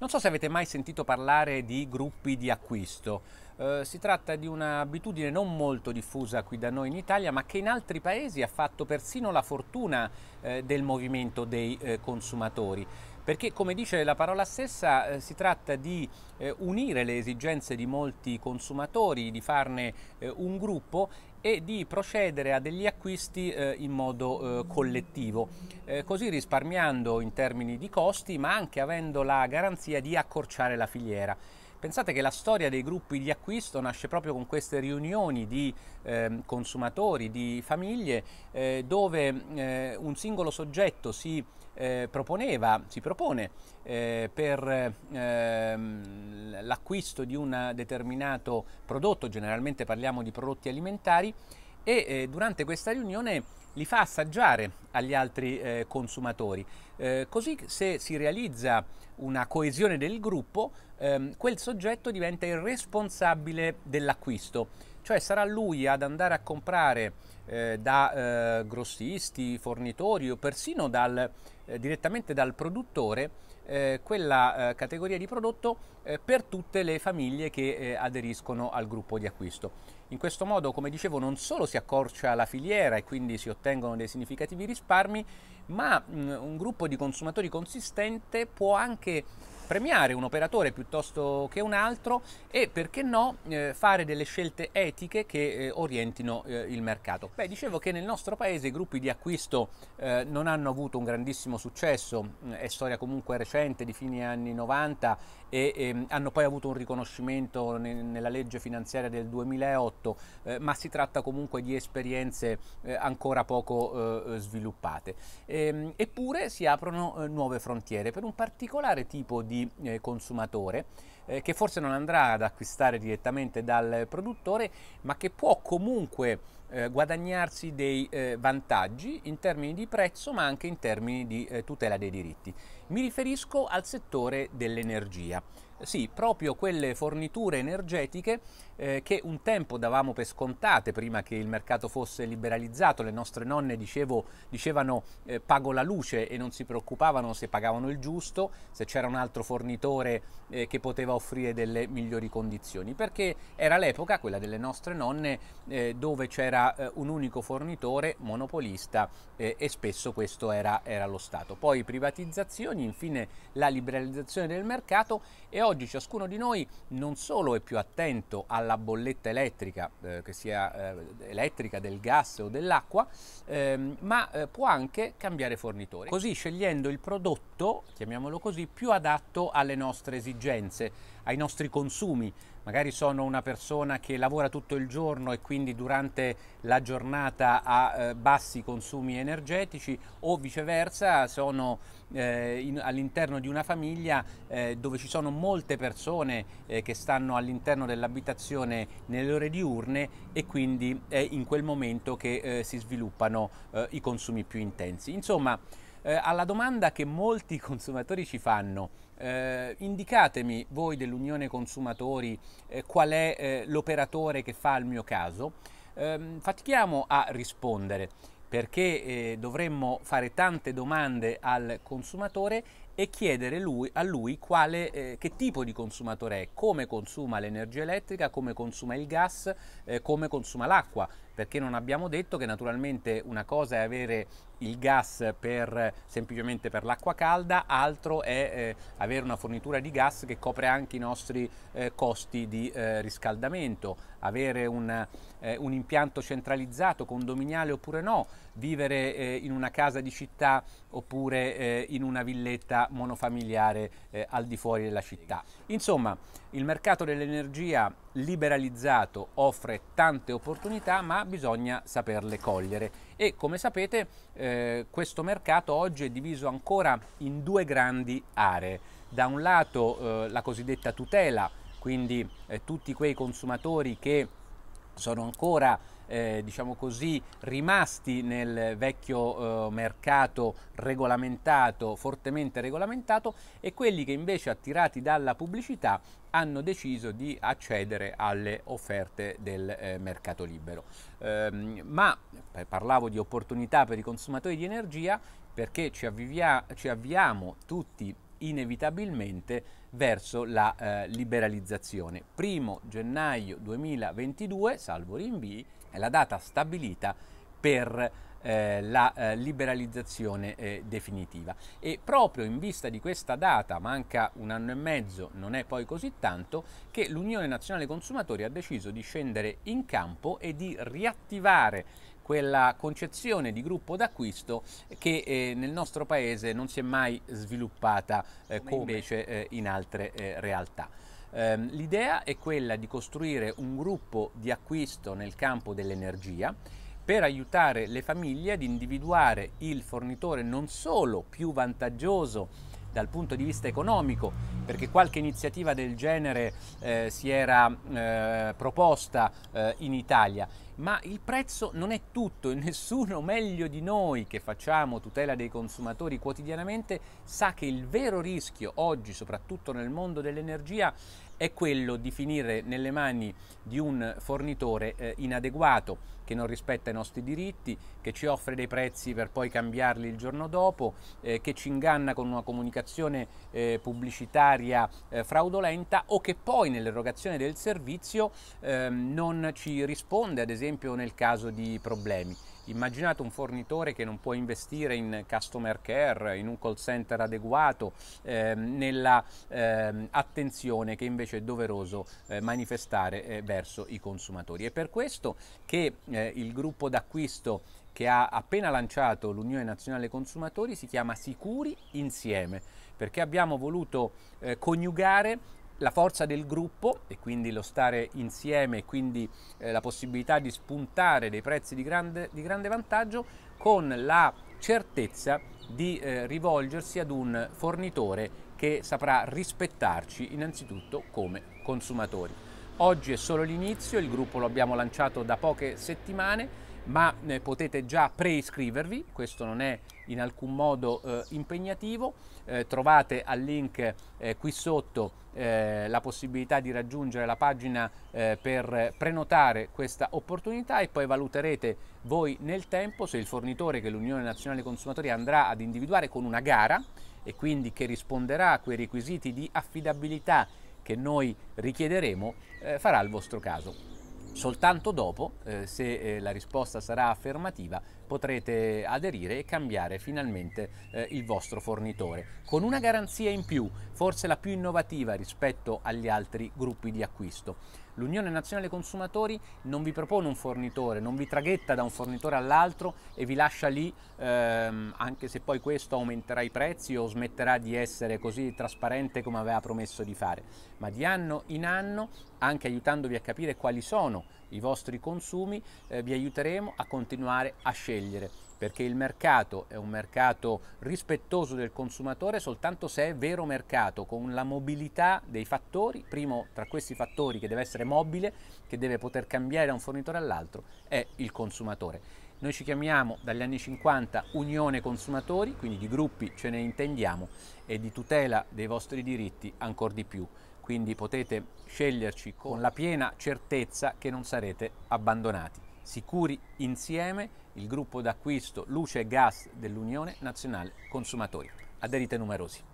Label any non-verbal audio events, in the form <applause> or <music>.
Non so se avete mai sentito parlare di gruppi di acquisto. Eh, si tratta di un'abitudine non molto diffusa qui da noi in Italia, ma che in altri paesi ha fatto persino la fortuna eh, del movimento dei eh, consumatori perché come dice la parola stessa eh, si tratta di eh, unire le esigenze di molti consumatori, di farne eh, un gruppo e di procedere a degli acquisti eh, in modo eh, collettivo, eh, così risparmiando in termini di costi ma anche avendo la garanzia di accorciare la filiera. Pensate che la storia dei gruppi di acquisto nasce proprio con queste riunioni di eh, consumatori, di famiglie, eh, dove eh, un singolo soggetto si eh, proponeva, si propone eh, per ehm, l'acquisto di un determinato prodotto, generalmente parliamo di prodotti alimentari, e eh, durante questa riunione li fa assaggiare agli altri eh, consumatori. Eh, così se si realizza una coesione del gruppo, ehm, quel soggetto diventa il responsabile dell'acquisto, cioè sarà lui ad andare a comprare eh, da eh, grossisti, fornitori o persino dal, eh, direttamente dal produttore eh, quella categoria di prodotto per tutte le famiglie che aderiscono al gruppo di acquisto. In questo modo, come dicevo, non solo si accorcia la filiera e quindi si ottengono dei significativi risparmi, ma un gruppo di consumatori consistente può anche premiare un operatore piuttosto che un altro e perché no eh, fare delle scelte etiche che eh, orientino eh, il mercato. Beh, dicevo che nel nostro paese i gruppi di acquisto eh, non hanno avuto un grandissimo successo, mm, è storia comunque recente di fine anni 90 e, e ehm, hanno poi avuto un riconoscimento ne, nella legge finanziaria del 2008, eh, ma si tratta comunque di esperienze eh, ancora poco sviluppate. E, ehm, eppure si aprono nuove frontiere per un particolare tipo di di eh, consumatore eh, che forse non andrà ad acquistare direttamente dal produttore ma che può comunque eh, guadagnarsi dei eh, vantaggi in termini di prezzo ma anche in termini di eh, tutela dei diritti. Mi riferisco al settore dell'energia sì, proprio quelle forniture energetiche eh, che un tempo davamo per scontate prima che il mercato fosse liberalizzato, le nostre nonne dicevo, dicevano eh, pago la luce e non si preoccupavano se pagavano il giusto, se c'era un altro fornitore eh, che poteva offrire delle migliori condizioni, perché era l'epoca, quella delle nostre nonne, eh, dove c'era eh, un unico fornitore monopolista eh, e spesso questo era, era, lo Stato. Poi privatizzazioni, infine la liberalizzazione del mercato e oggi ciascuno di noi non solo è più attento alla bolletta elettrica, eh, che sia eh, elettrica, del gas o dell'acqua, ehm, ma eh, può anche cambiare fornitore, così scegliendo il prodotto, chiamiamolo così, più adatto alle nostre esigenze, ai nostri consumi, magari sono una persona che lavora tutto il giorno e quindi durante la giornata ha eh, bassi consumi energetici o viceversa sono eh, all'interno di una famiglia eh, dove ci sono molte persone eh, che stanno all'interno dell'abitazione nelle ore diurne e quindi è in quel momento che eh, si sviluppano eh, i consumi più intensi. Insomma, alla domanda che molti <laughs> consumatori ci fanno, eh, indicatemi voi dell'Unione Consumatori eh, qual è eh, l'operatore che fa il mio caso. Ehm, fatichiamo a rispondere perché eh, dovremmo fare tante domande al consumatore e chiedere lui, a lui quale, eh, che tipo di consumatore è, come consuma l'energia elettrica, come consuma il gas, eh, come consuma l'acqua, perché non abbiamo detto che naturalmente una cosa è avere il gas per, semplicemente per l'acqua calda, altro è eh, avere una fornitura di gas che copre anche i nostri eh, costi di eh, riscaldamento, avere un, eh, un, impianto centralizzato, condominiale oppure no, vivere eh, in una casa di città oppure eh, in una villetta monofamiliare eh, al di fuori della città. Insomma, il mercato dell'energia liberalizzato offre tante opportunità, ma bisogna saperle cogliere. E come sapete, eh, questo mercato oggi è diviso ancora in due grandi aree. Da un lato eh, la cosiddetta tutela, quindi eh, tutti quei consumatori che sono ancora eh, diciamo così, rimasti nel vecchio eh, mercato regolamentato, fortemente regolamentato, e quelli che invece attirati dalla pubblicità hanno deciso di accedere alle offerte del eh, mercato libero. Ehm, ma eh, parlavo di opportunità per i consumatori di energia perché ci, avvia, ci avviamo tutti inevitabilmente verso la eh, liberalizzazione. 1 gennaio 2022, salvo rinvii, è la data stabilita per eh, la eh, liberalizzazione eh, definitiva e proprio in vista di questa data manca un anno e mezzo non è poi così tanto che l'Unione Nazionale Consumatori ha deciso di scendere in campo e di riattivare quella concezione di gruppo d'acquisto che eh, nel nostro paese non si è mai sviluppata eh, come invece eh, in altre eh, realtà. Ehm, l'idea è quella di costruire un gruppo di acquisto nel campo dell'energia per aiutare le famiglie ad individuare il fornitore non solo più vantaggioso dal punto di vista economico perché qualche iniziativa del genere eh, si era eh, proposta eh, in Italia. Ma il prezzo non è tutto e <laughs> nessuno meglio di noi che facciamo tutela dei consumatori quotidianamente sa che il vero rischio oggi, soprattutto nel mondo dell'energia, è quello di finire nelle mani di un fornitore eh, inadeguato che non rispetta i nostri diritti, che ci offre dei prezzi per poi cambiarli il giorno dopo, eh, che ci inganna con una comunicazione eh, pubblicitaria finanziaria eh, fraudolenta o che poi nell'erogazione del servizio ehm, non ci risponde, ad esempio nel caso di problemi. Immaginate un fornitore che non può investire in customer care, in un call center adeguato, ehm, nella ehm, attenzione che invece è doveroso eh, manifestare eh, verso i consumatori. È per questo che eh, il gruppo d'acquisto che ha appena lanciato l'Unione Nazionale Consumatori si chiama Sicuri Insieme, perché abbiamo voluto eh, coniugare la forza del gruppo e quindi lo stare insieme e quindi eh, la possibilità di spuntare dei prezzi di grande, di grande vantaggio con la certezza di eh, rivolgersi ad un fornitore che saprà rispettarci innanzitutto come consumatori. Oggi è solo l'inizio, il gruppo lo abbiamo lanciato da poche settimane ma eh, potete già preiscrivervi, questo non è in alcun modo eh, impegnativo, eh, trovate al link eh, qui sotto eh, la possibilità di raggiungere la pagina eh, per prenotare questa opportunità e poi valuterete voi nel tempo se il fornitore che l'Unione Nazionale Consumatori andrà ad individuare con una gara e quindi che risponderà a quei requisiti di affidabilità che noi richiederemo farà il vostro caso. Soltanto dopo, eh, se eh, la risposta sarà affermativa, potrete aderire e cambiare finalmente eh, il vostro fornitore, con una garanzia in più, forse la più innovativa rispetto agli altri gruppi di acquisto. L'Unione Nazionale Consumatori non vi propone un fornitore, non vi traghetta da un fornitore all'altro e vi lascia lì, ehm, anche se poi questo aumenterà i prezzi o smetterà di essere così trasparente come aveva promesso di fare, ma di anno in anno, anche aiutandovi a capire quali sono i vostri consumi, eh, vi aiuteremo a continuare a scegliere perché il mercato è un mercato rispettoso del consumatore soltanto se è vero mercato, con la mobilità dei fattori, primo tra questi fattori che deve essere mobile, che deve poter cambiare da un fornitore all'altro, è il consumatore. Noi ci chiamiamo dagli anni 50 Unione Consumatori, quindi di gruppi ce ne intendiamo e di tutela dei vostri diritti ancora di più. Quindi potete sceglierci con la piena certezza che non sarete abbandonati. Sicuri insieme, il gruppo d'acquisto luce e gas dell'Unione Nazionale Consumatori. Aderite numerosi.